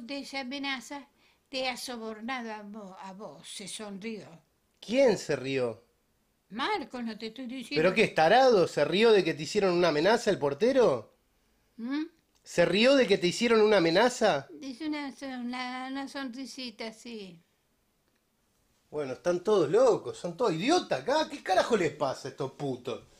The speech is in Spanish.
de esa amenaza te ha sobornado a vos, se sonrió. ¿Quién se rió? Marco, no te estoy diciendo. ¿Pero qué, estarado ¿Se rió de que te hicieron una amenaza el portero? ¿Mm? ¿Se rió de que te hicieron una amenaza? Dice una, una sonrisita, sí. Bueno, están todos locos, son todos idiotas acá. ¿Qué carajo les pasa a estos putos?